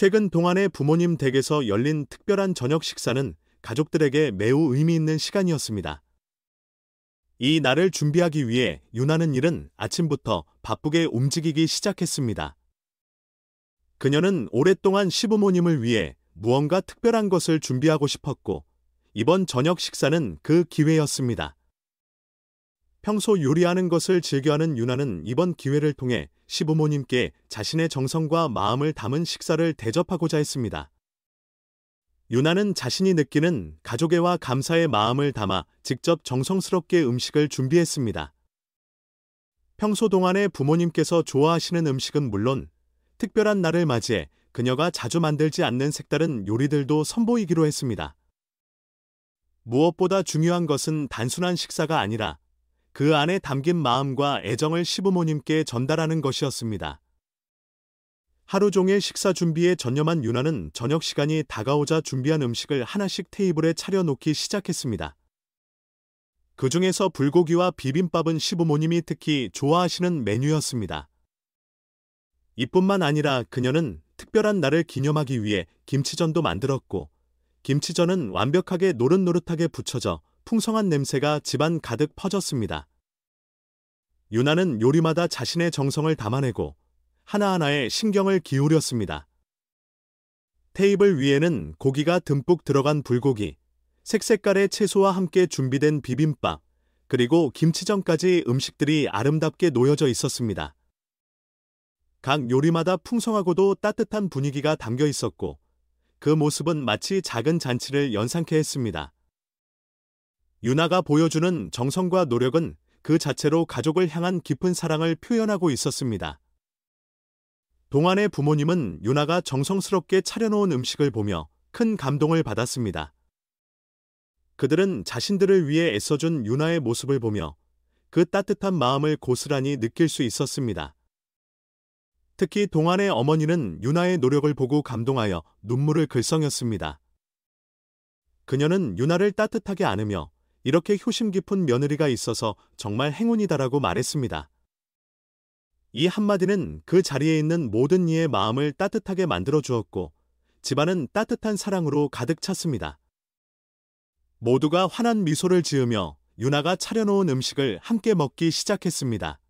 최근 동안의 부모님 댁에서 열린 특별한 저녁 식사는 가족들에게 매우 의미 있는 시간이었습니다. 이 날을 준비하기 위해 유나는 일은 아침부터 바쁘게 움직이기 시작했습니다. 그녀는 오랫동안 시부모님을 위해 무언가 특별한 것을 준비하고 싶었고 이번 저녁 식사는 그 기회였습니다. 평소 요리하는 것을 즐겨하는 유나는 이번 기회를 통해 시부모님께 자신의 정성과 마음을 담은 식사를 대접하고자 했습니다. 유나는 자신이 느끼는 가족애와 감사의 마음을 담아 직접 정성스럽게 음식을 준비했습니다. 평소 동안에 부모님께서 좋아하시는 음식은 물론 특별한 날을 맞이해 그녀가 자주 만들지 않는 색다른 요리들도 선보이기로 했습니다. 무엇보다 중요한 것은 단순한 식사가 아니라 그 안에 담긴 마음과 애정을 시부모님께 전달하는 것이었습니다. 하루 종일 식사 준비에 전념한 유나는 저녁 시간이 다가오자 준비한 음식을 하나씩 테이블에 차려놓기 시작했습니다. 그 중에서 불고기와 비빔밥은 시부모님이 특히 좋아하시는 메뉴였습니다. 이뿐만 아니라 그녀는 특별한 날을 기념하기 위해 김치전도 만들었고, 김치전은 완벽하게 노릇노릇하게 부쳐져 풍성한 냄새가 집안 가득 퍼졌습니다. 유나는 요리마다 자신의 정성을 담아내고 하나하나에 신경을 기울였습니다. 테이블 위에는 고기가 듬뿍 들어간 불고기, 색색깔의 채소와 함께 준비된 비빔밥, 그리고 김치전까지 음식들이 아름답게 놓여져 있었습니다. 각 요리마다 풍성하고도 따뜻한 분위기가 담겨 있었고 그 모습은 마치 작은 잔치를 연상케 했습니다. 유나가 보여주는 정성과 노력은 그 자체로 가족을 향한 깊은 사랑을 표현하고 있었습니다. 동안의 부모님은 유나가 정성스럽게 차려놓은 음식을 보며 큰 감동을 받았습니다. 그들은 자신들을 위해 애써준 유나의 모습을 보며 그 따뜻한 마음을 고스란히 느낄 수 있었습니다. 특히 동안의 어머니는 유나의 노력을 보고 감동하여 눈물을 글썽였습니다. 그녀는 유나를 따뜻하게 안으며 이렇게 효심 깊은 며느리가 있어서 정말 행운이다라고 말했습니다. 이 한마디는 그 자리에 있는 모든 이의 마음을 따뜻하게 만들어 주었고 집안은 따뜻한 사랑으로 가득 찼습니다. 모두가 환한 미소를 지으며 유나가 차려놓은 음식을 함께 먹기 시작했습니다.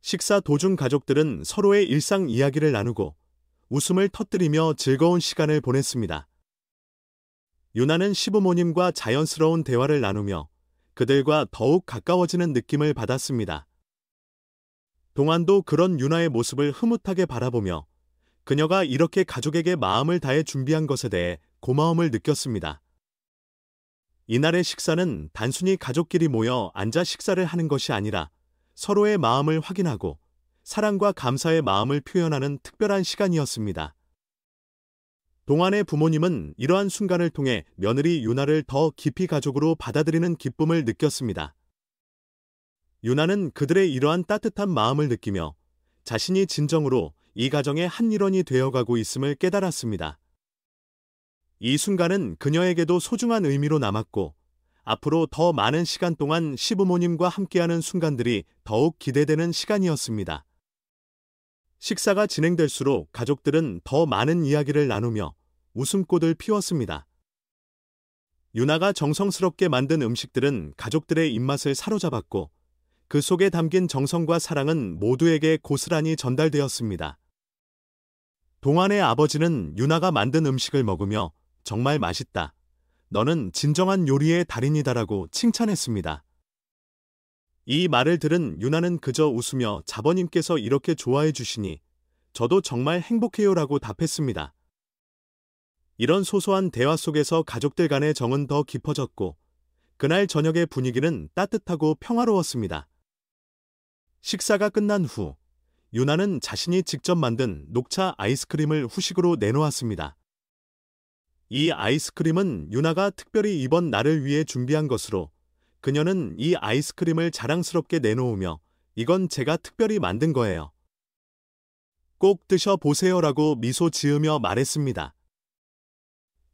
식사 도중 가족들은 서로의 일상 이야기를 나누고 웃음을 터뜨리며 즐거운 시간을 보냈습니다. 유나는 시부모님과 자연스러운 대화를 나누며 그들과 더욱 가까워지는 느낌을 받았습니다. 동안도 그런 유나의 모습을 흐뭇하게 바라보며 그녀가 이렇게 가족에게 마음을 다해 준비한 것에 대해 고마움을 느꼈습니다. 이날의 식사는 단순히 가족끼리 모여 앉아 식사를 하는 것이 아니라 서로의 마음을 확인하고 사랑과 감사의 마음을 표현하는 특별한 시간이었습니다. 동안의 부모님은 이러한 순간을 통해 며느리 유나를 더 깊이 가족으로 받아들이는 기쁨을 느꼈습니다. 유나는 그들의 이러한 따뜻한 마음을 느끼며 자신이 진정으로 이 가정의 한 일원이 되어가고 있음을 깨달았습니다. 이 순간은 그녀에게도 소중한 의미로 남았고 앞으로 더 많은 시간 동안 시부모님과 함께하는 순간들이 더욱 기대되는 시간이었습니다. 식사가 진행될수록 가족들은 더 많은 이야기를 나누며 웃음꽃을 피웠습니다. 유나가 정성스럽게 만든 음식들은 가족들의 입맛을 사로잡았고 그 속에 담긴 정성과 사랑은 모두에게 고스란히 전달되었습니다. 동안의 아버지는 유나가 만든 음식을 먹으며 정말 맛있다. 너는 진정한 요리의 달인이다라고 칭찬했습니다. 이 말을 들은 유나는 그저 웃으며 자버님께서 이렇게 좋아해 주시니 저도 정말 행복해요라고 답했습니다. 이런 소소한 대화 속에서 가족들 간의 정은 더 깊어졌고 그날 저녁의 분위기는 따뜻하고 평화로웠습니다. 식사가 끝난 후 유나는 자신이 직접 만든 녹차 아이스크림을 후식으로 내놓았습니다. 이 아이스크림은 유나가 특별히 이번 날을 위해 준비한 것으로 그녀는 이 아이스크림을 자랑스럽게 내놓으며 이건 제가 특별히 만든 거예요. 꼭 드셔보세요라고 미소 지으며 말했습니다.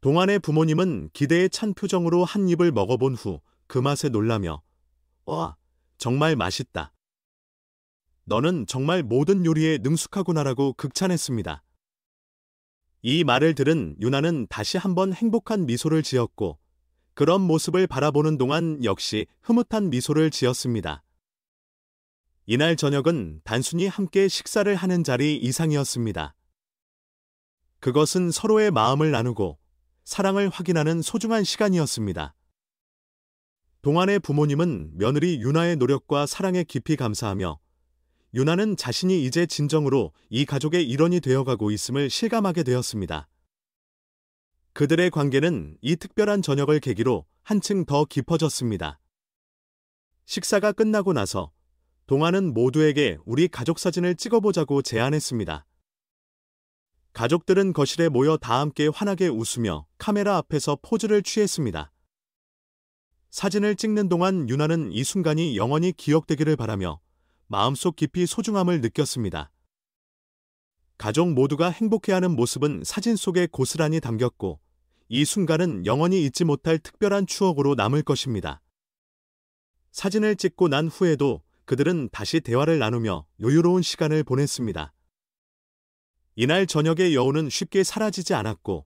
동안의 부모님은 기대에 찬 표정으로 한 입을 먹어본 후 그 맛에 놀라며 와, 정말 맛있다. 너는 정말 모든 요리에 능숙하구나라고 극찬했습니다. 이 말을 들은 유나는 다시 한번 행복한 미소를 지었고 그런 모습을 바라보는 동안 역시 흐뭇한 미소를 지었습니다. 이날 저녁은 단순히 함께 식사를 하는 자리 이상이었습니다. 그것은 서로의 마음을 나누고 사랑을 확인하는 소중한 시간이었습니다. 동안의 부모님은 며느리 유나의 노력과 사랑에 깊이 감사하며 유나는 자신이 이제 진정으로 이 가족의 일원이 되어가고 있음을 실감하게 되었습니다. 그들의 관계는 이 특별한 저녁을 계기로 한층 더 깊어졌습니다. 식사가 끝나고 나서 동아는 모두에게 우리 가족 사진을 찍어보자고 제안했습니다. 가족들은 거실에 모여 다 함께 환하게 웃으며 카메라 앞에서 포즈를 취했습니다. 사진을 찍는 동안 유나는 이 순간이 영원히 기억되기를 바라며 마음속 깊이 소중함을 느꼈습니다. 가족 모두가 행복해하는 모습은 사진 속에 고스란히 담겼고 이 순간은 영원히 잊지 못할 특별한 추억으로 남을 것입니다. 사진을 찍고 난 후에도 그들은 다시 대화를 나누며 여유로운 시간을 보냈습니다. 이날 저녁의 여운은 쉽게 사라지지 않았고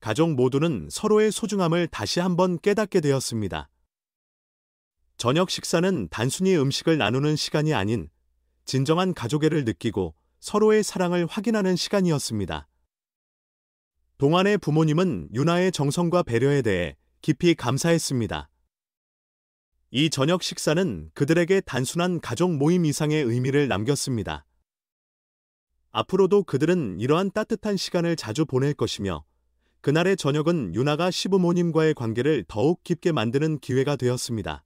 가족 모두는 서로의 소중함을 다시 한번 깨닫게 되었습니다. 저녁 식사는 단순히 음식을 나누는 시간이 아닌 진정한 가족애를 느끼고 서로의 사랑을 확인하는 시간이었습니다. 동안의 부모님은 유나의 정성과 배려에 대해 깊이 감사했습니다. 이 저녁 식사는 그들에게 단순한 가족 모임 이상의 의미를 남겼습니다. 앞으로도 그들은 이러한 따뜻한 시간을 자주 보낼 것이며 그날의 저녁은 유나가 시부모님과의 관계를 더욱 깊게 만드는 기회가 되었습니다.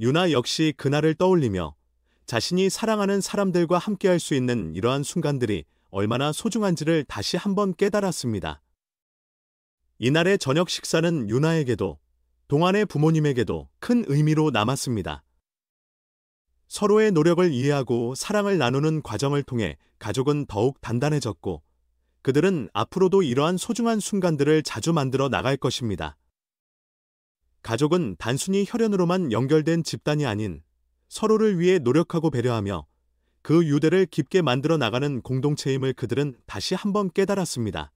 유나 역시 그날을 떠올리며 자신이 사랑하는 사람들과 함께할 수 있는 이러한 순간들이 얼마나 소중한지를 다시 한번 깨달았습니다. 이날의 저녁 식사는 유나에게도 동안의 부모님에게도 큰 의미로 남았습니다. 서로의 노력을 이해하고 사랑을 나누는 과정을 통해 가족은 더욱 단단해졌고 그들은 앞으로도 이러한 소중한 순간들을 자주 만들어 나갈 것입니다. 가족은 단순히 혈연으로만 연결된 집단이 아닌 서로를 위해 노력하고 배려하며 그 유대를 깊게 만들어 나가는 공동체임을 그들은 다시 한 번 깨달았습니다.